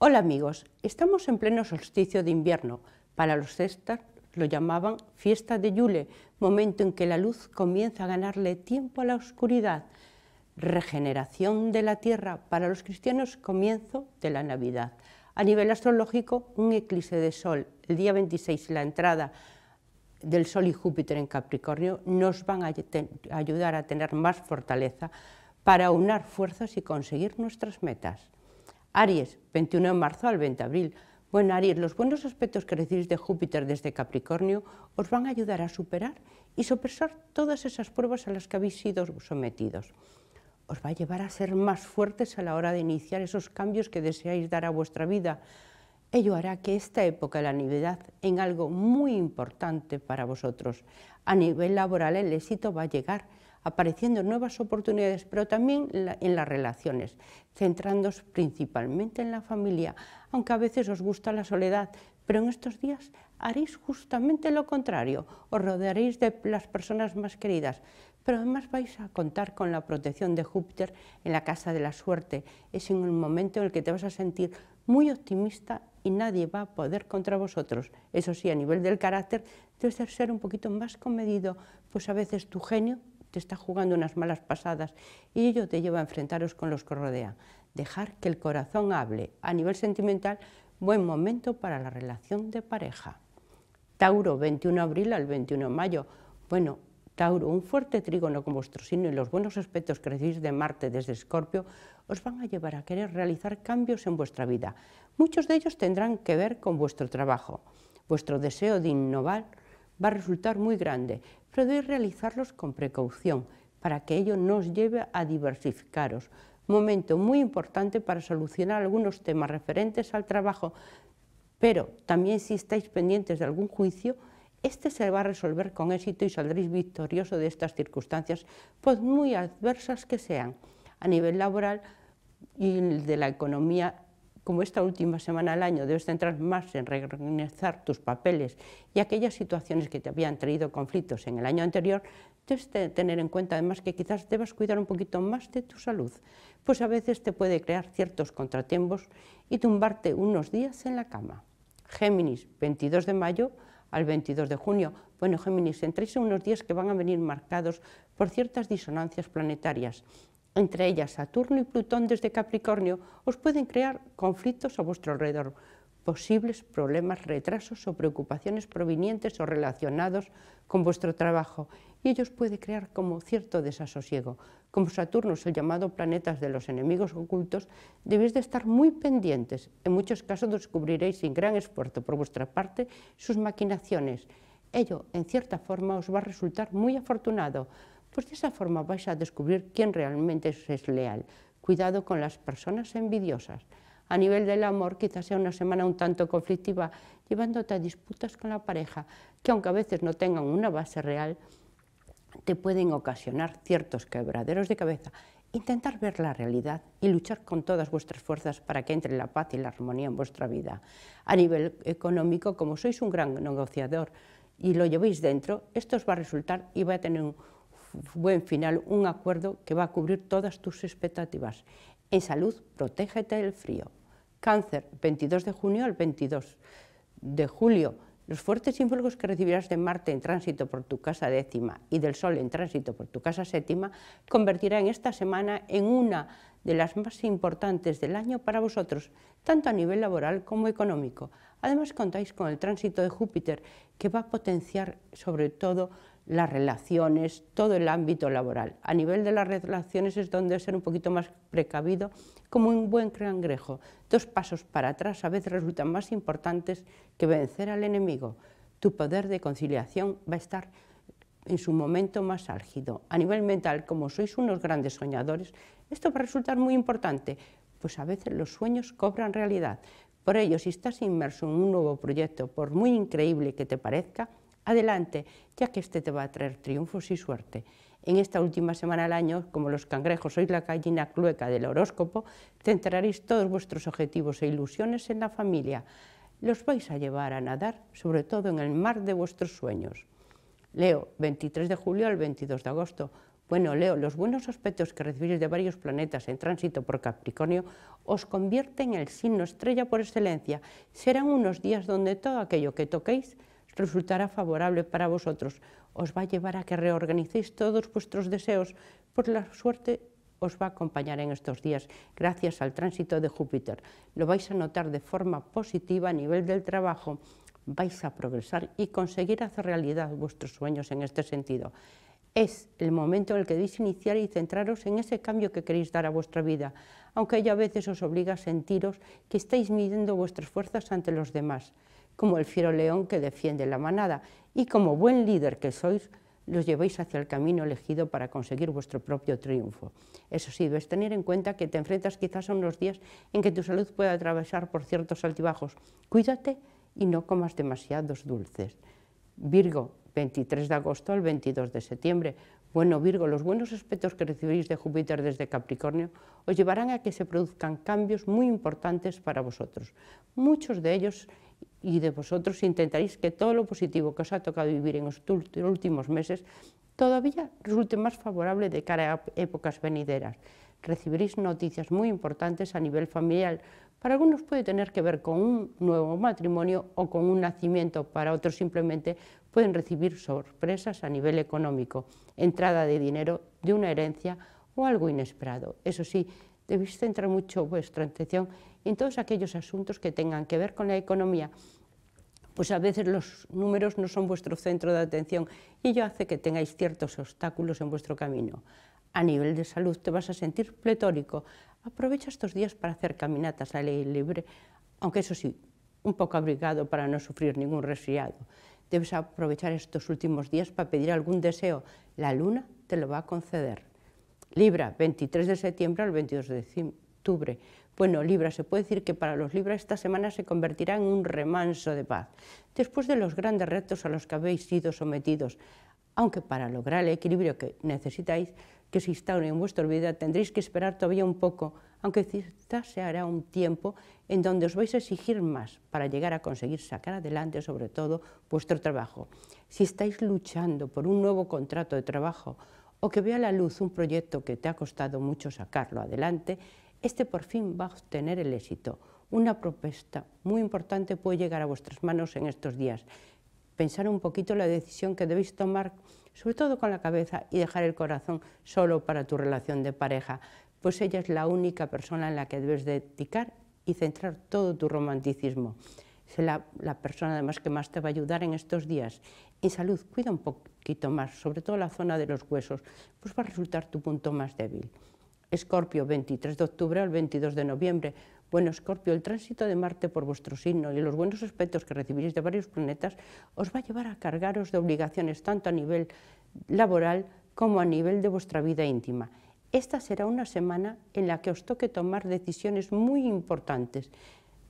Hola amigos, estamos en pleno solsticio de invierno. Para los cestas lo llamaban fiesta de Yule, momento en que la luz comienza a ganarle tiempo a la oscuridad. Regeneración de la tierra, para los cristianos comienzo de la Navidad. A nivel astrológico, un eclipse de sol el día 26 la entrada del Sol y Júpiter en Capricornio nos van a ayudar a tener más fortaleza para unar fuerzas y conseguir nuestras metas. Aries, 21 de marzo al 20 de abril. Bueno, Aries, los buenos aspectos que recibís de Júpiter desde Capricornio os van a ayudar a superar y sopesar todas esas pruebas a las que habéis sido sometidos. Os va a llevar a ser más fuertes a la hora de iniciar esos cambios que deseáis dar a vuestra vida. Ello hará que esta época de la Navidad en algo muy importante para vosotros. A nivel laboral el éxito va a llegar apareciendo nuevas oportunidades, pero también en las relaciones, centrándonos principalmente en la familia, aunque a veces os gusta la soledad, pero en estos días haréis justamente lo contrario, os rodearéis de las personas más queridas, pero además vais a contar con la protección de Júpiter en la casa de la suerte. Es en un momento en el que te vas a sentir muy optimista y nadie va a poder contra vosotros. Eso sí, a nivel del carácter, debes ser un poquito más comedido, pues a veces tu genio te está jugando unas malas pasadas y ello te lleva a enfrentaros con los que rodean. Dejar que el corazón hable. A nivel sentimental, buen momento para la relación de pareja. Tauro, 21 de abril al 21 de mayo. Bueno, Tauro, un fuerte trígono con vuestro signo y los buenos aspectos que recibís de Marte desde Escorpio os van a llevar a querer realizar cambios en vuestra vida. Muchos de ellos tendrán que ver con vuestro trabajo, vuestro deseo de innovar va a resultar muy grande, pero debéis realizarlos con precaución para que ello nos lleve a diversificaros. Momento muy importante para solucionar algunos temas referentes al trabajo, pero también si estáis pendientes de algún juicio, este se va a resolver con éxito y saldréis victorioso de estas circunstancias, pues muy adversas que sean a nivel laboral y de la economía como esta última semana del año debes centrar más en reorganizar tus papeles y aquellas situaciones que te habían traído conflictos en el año anterior, debes tener en cuenta además que quizás debas cuidar un poquito más de tu salud, pues a veces te puede crear ciertos contratiempos y tumbarte unos días en la cama. Géminis, 22 de mayo al 22 de junio. Bueno, Géminis, entréis en unos días que van a venir marcados por ciertas disonancias planetarias entre ellas Saturno y Plutón desde Capricornio, os pueden crear conflictos a vuestro alrededor, posibles problemas, retrasos o preocupaciones provenientes o relacionados con vuestro trabajo, y ellos puede crear como cierto desasosiego. Como Saturno es el llamado planetas de los enemigos ocultos, debéis de estar muy pendientes. En muchos casos descubriréis sin gran esfuerzo por vuestra parte sus maquinaciones. Ello, en cierta forma, os va a resultar muy afortunado, pues de esa forma vais a descubrir quién realmente es leal. Cuidado con las personas envidiosas. A nivel del amor, quizás sea una semana un tanto conflictiva, llevándote a disputas con la pareja, que aunque a veces no tengan una base real, te pueden ocasionar ciertos quebraderos de cabeza. Intentar ver la realidad y luchar con todas vuestras fuerzas para que entre la paz y la armonía en vuestra vida. A nivel económico, como sois un gran negociador y lo llevéis dentro, esto os va a resultar y va a tener un, buen final un acuerdo que va a cubrir todas tus expectativas. En salud, protégete del frío. Cáncer, 22 de junio al 22 de julio. Los fuertes símbolos que recibirás de Marte en tránsito por tu casa décima y del Sol en tránsito por tu casa séptima convertirán esta semana en una de las más importantes del año para vosotros, tanto a nivel laboral como económico. Además contáis con el tránsito de Júpiter, que va a potenciar sobre todo las relaciones, todo el ámbito laboral. A nivel de las relaciones es donde ser un poquito más precavido, como un buen cangrejo. Dos pasos para atrás a veces resultan más importantes que vencer al enemigo. Tu poder de conciliación va a estar en su momento más álgido. A nivel mental, como sois unos grandes soñadores, esto va a resultar muy importante, pues a veces los sueños cobran realidad. Por ello, si estás inmerso en un nuevo proyecto, por muy increíble que te parezca, adelante, ya que este te va a traer triunfos y suerte. En esta última semana del año, como los cangrejos sois la gallina clueca del horóscopo, centraréis todos vuestros objetivos e ilusiones en la familia. Los vais a llevar a nadar, sobre todo en el mar de vuestros sueños. Leo, 23 de julio al 22 de agosto. Bueno, Leo, los buenos aspectos que recibís de varios planetas en tránsito por Capricornio os convierten en el signo estrella por excelencia. Serán unos días donde todo aquello que toquéis resultará favorable para vosotros. Os va a llevar a que reorganicéis todos vuestros deseos, por la suerte os va a acompañar en estos días gracias al tránsito de Júpiter. Lo vais a notar de forma positiva a nivel del trabajo, vais a progresar y conseguir hacer realidad vuestros sueños en este sentido. Es el momento en el que debéis iniciar y centraros en ese cambio que queréis dar a vuestra vida, aunque ello a veces os obliga a sentiros que estáis midiendo vuestras fuerzas ante los demás como el fiero león que defiende la manada, y como buen líder que sois, los llevéis hacia el camino elegido para conseguir vuestro propio triunfo. Eso sí, debes tener en cuenta que te enfrentas quizás a unos días en que tu salud pueda atravesar por ciertos altibajos. Cuídate y no comas demasiados dulces. Virgo, 23 de agosto al 22 de septiembre. Bueno, Virgo, los buenos aspectos que recibiréis de Júpiter desde Capricornio os llevarán a que se produzcan cambios muy importantes para vosotros. Muchos de ellos y de vosotros intentaréis que todo lo positivo que os ha tocado vivir en los últimos meses todavía resulte más favorable de cara a épocas venideras. Recibiréis noticias muy importantes a nivel familiar. Para algunos puede tener que ver con un nuevo matrimonio o con un nacimiento, para otros simplemente pueden recibir sorpresas a nivel económico, entrada de dinero de una herencia o algo inesperado. Eso sí, debéis centrar mucho vuestra atención en todos aquellos asuntos que tengan que ver con la economía, pues a veces los números no son vuestro centro de atención y ello hace que tengáis ciertos obstáculos en vuestro camino. A nivel de salud te vas a sentir pletórico. Aprovecha estos días para hacer caminatas al aire libre, aunque eso sí, un poco abrigado para no sufrir ningún resfriado. Debes aprovechar estos últimos días para pedir algún deseo. La luna te lo va a conceder. Libra, 23 de septiembre al 22 de octubre. Bueno, Libra, se puede decir que para los Libra esta semana se convertirá en un remanso de paz, después de los grandes retos a los que habéis sido sometidos, aunque para lograr el equilibrio que necesitáis que se instaure en vuestra vida tendréis que esperar todavía un poco, aunque quizás se hará un tiempo en donde os vais a exigir más para llegar a conseguir sacar adelante sobre todo vuestro trabajo. Si estáis luchando por un nuevo contrato de trabajo o que vea a la luz un proyecto que te ha costado mucho sacarlo adelante, este por fin va a obtener el éxito. Una propuesta muy importante puede llegar a vuestras manos en estos días. Pensar un poquito la decisión que debéis tomar, sobre todo con la cabeza, y dejar el corazón solo para tu relación de pareja, pues ella es la única persona en la que debes dedicar y centrar todo tu romanticismo. Es la, persona además que más te va a ayudar en estos días. En salud, cuida un poquito, más, sobre todo la zona de los huesos, pues va a resultar tu punto más débil. Escorpio, 23 de octubre al 22 de noviembre. Bueno, Escorpio, el tránsito de Marte por vuestro signo y los buenos aspectos que recibiréis de varios planetas os va a llevar a cargaros de obligaciones tanto a nivel laboral como a nivel de vuestra vida íntima. Esta será una semana en la que os toque tomar decisiones muy importantes,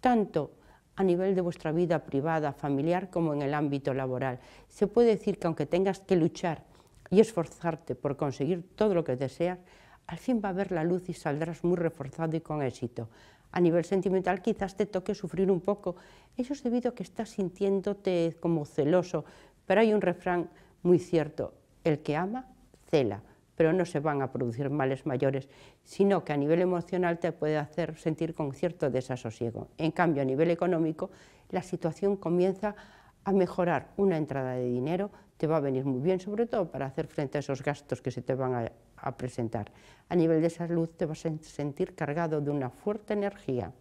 tanto a nivel de vuestra vida privada, familiar, como en el ámbito laboral. Se puede decir que aunque tengas que luchar y esforzarte por conseguir todo lo que deseas, al fin va a haber la luz y saldrás muy reforzado y con éxito. A nivel sentimental quizás te toque sufrir un poco, eso es debido a que estás sintiéndote como celoso, pero hay un refrán muy cierto, el que ama, cela pero no se van a producir males mayores, sino que a nivel emocional te puede hacer sentir con cierto desasosiego. En cambio, a nivel económico, la situación comienza a mejorar una entrada de dinero, te va a venir muy bien, sobre todo para hacer frente a esos gastos que se te van a, presentar. A nivel de salud te vas a sentir cargado de una fuerte energía.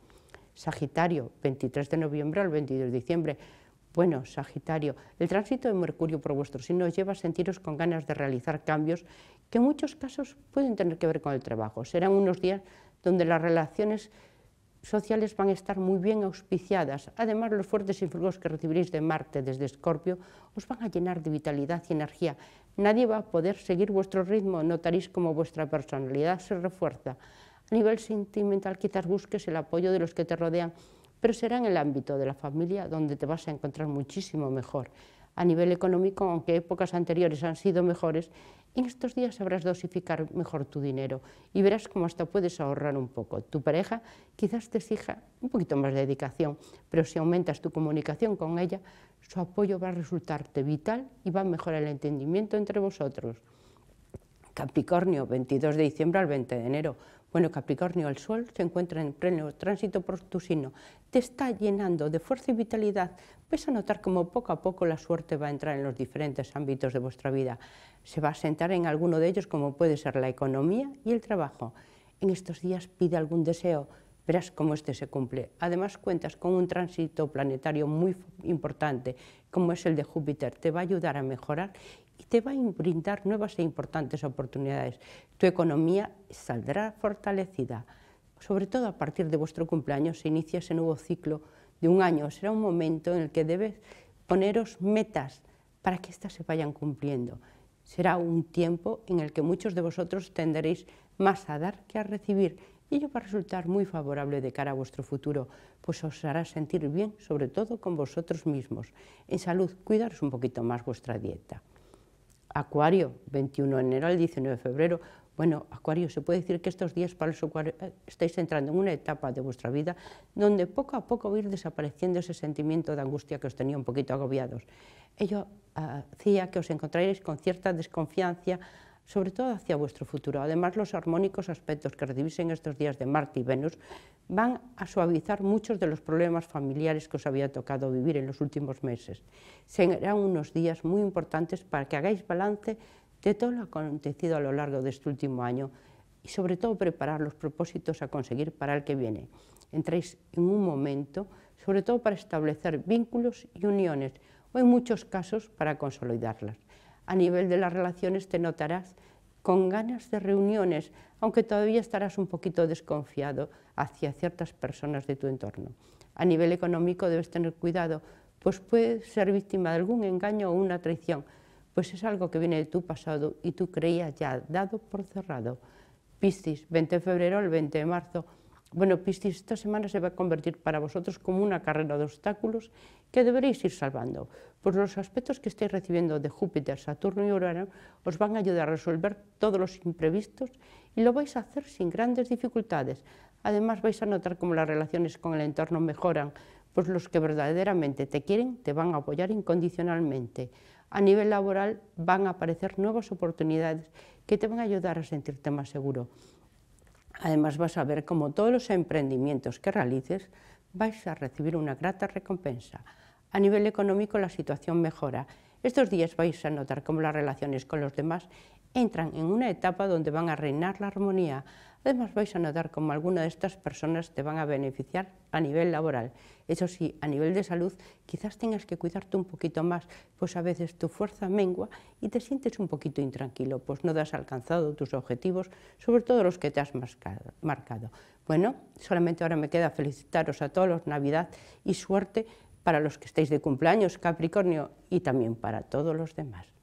Sagitario, 23 de noviembre al 22 de diciembre, bueno, Sagitario, el tránsito de Mercurio por vuestro signo lleva a sentiros con ganas de realizar cambios que en muchos casos pueden tener que ver con el trabajo. Serán unos días donde las relaciones sociales van a estar muy bien auspiciadas. Además, los fuertes influjos que recibiréis de Marte desde Escorpio os van a llenar de vitalidad y energía. Nadie va a poder seguir vuestro ritmo, notaréis cómo vuestra personalidad se refuerza. A nivel sentimental, quizás busques el apoyo de los que te rodean pero será en el ámbito de la familia donde te vas a encontrar muchísimo mejor. A nivel económico, aunque épocas anteriores han sido mejores, en estos días sabrás dosificar mejor tu dinero y verás cómo hasta puedes ahorrar un poco. Tu pareja quizás te exija un poquito más de dedicación, pero si aumentas tu comunicación con ella, su apoyo va a resultarte vital y va a mejorar el entendimiento entre vosotros. Capricornio, 22 de diciembre al 20 de enero. Bueno, Capricornio, el Sol se encuentra en pleno tránsito por tu signo. Te está llenando de fuerza y vitalidad. Ves a notar cómo poco a poco la suerte va a entrar en los diferentes ámbitos de vuestra vida. Se va a sentar en alguno de ellos, como puede ser la economía y el trabajo. En estos días pide algún deseo, verás cómo este se cumple. Además cuentas con un tránsito planetario muy importante, como es el de Júpiter, te va a ayudar a mejorar te va a brindar nuevas e importantes oportunidades. Tu economía saldrá fortalecida. Sobre todo a partir de vuestro cumpleaños se inicia ese nuevo ciclo de un año. Será un momento en el que debes poneros metas para que éstas se vayan cumpliendo. Será un tiempo en el que muchos de vosotros tendréis más a dar que a recibir y ello va a resultar muy favorable de cara a vuestro futuro, pues os hará sentir bien, sobre todo con vosotros mismos. En salud, cuidaros un poquito más vuestra dieta. Acuario, 21 de enero al 19 de febrero. Bueno, Acuario, se puede decir que estos días para los Acuarios eh, estáis entrando en una etapa de vuestra vida donde poco a poco va a ir desapareciendo ese sentimiento de angustia que os tenía un poquito agobiados. Ello ah, hacía que os encontráis con cierta desconfianza sobre todo hacia vuestro futuro. Además, los armónicos aspectos que recibís en estos días de Marte y Venus van a suavizar muchos de los problemas familiares que os había tocado vivir en los últimos meses. Serán unos días muy importantes para que hagáis balance de todo lo acontecido a lo largo de este último año y sobre todo preparar los propósitos a conseguir para el que viene. Entréis en un momento, sobre todo para establecer vínculos y uniones, o en muchos casos para consolidarlas a nivel de las relaciones te notarás con ganas de reuniones, aunque todavía estarás un poquito desconfiado hacia ciertas personas de tu entorno. A nivel económico debes tener cuidado, pues puedes ser víctima de algún engaño o una traición, pues es algo que viene de tu pasado y tú creías ya dado por cerrado. Piscis, 20 de febrero al 20 de marzo, bueno, Piscis, esta semana se va a convertir para vosotros como una carrera de obstáculos que deberéis ir salvando, pues los aspectos que estáis recibiendo de Júpiter, Saturno y Urano os van a ayudar a resolver todos los imprevistos y lo vais a hacer sin grandes dificultades. Además vais a notar cómo las relaciones con el entorno mejoran, pues los que verdaderamente te quieren te van a apoyar incondicionalmente. A nivel laboral van a aparecer nuevas oportunidades que te van a ayudar a sentirte más seguro. Además vas a ver cómo todos los emprendimientos que realices vais a recibir una grata recompensa. A nivel económico la situación mejora. Estos días vais a notar cómo las relaciones con los demás entran en una etapa donde van a reinar la armonía. Además vais a notar cómo alguna de estas personas te van a beneficiar a nivel laboral. Eso sí, a nivel de salud quizás tengas que cuidarte un poquito más, pues a veces tu fuerza mengua y te sientes un poquito intranquilo, pues no has alcanzado tus objetivos, sobre todo los que te has marcado. Bueno, solamente ahora me queda felicitaros a todos, los Navidad y suerte para los que estéis de cumpleaños, Capricornio, y también para todos los demás.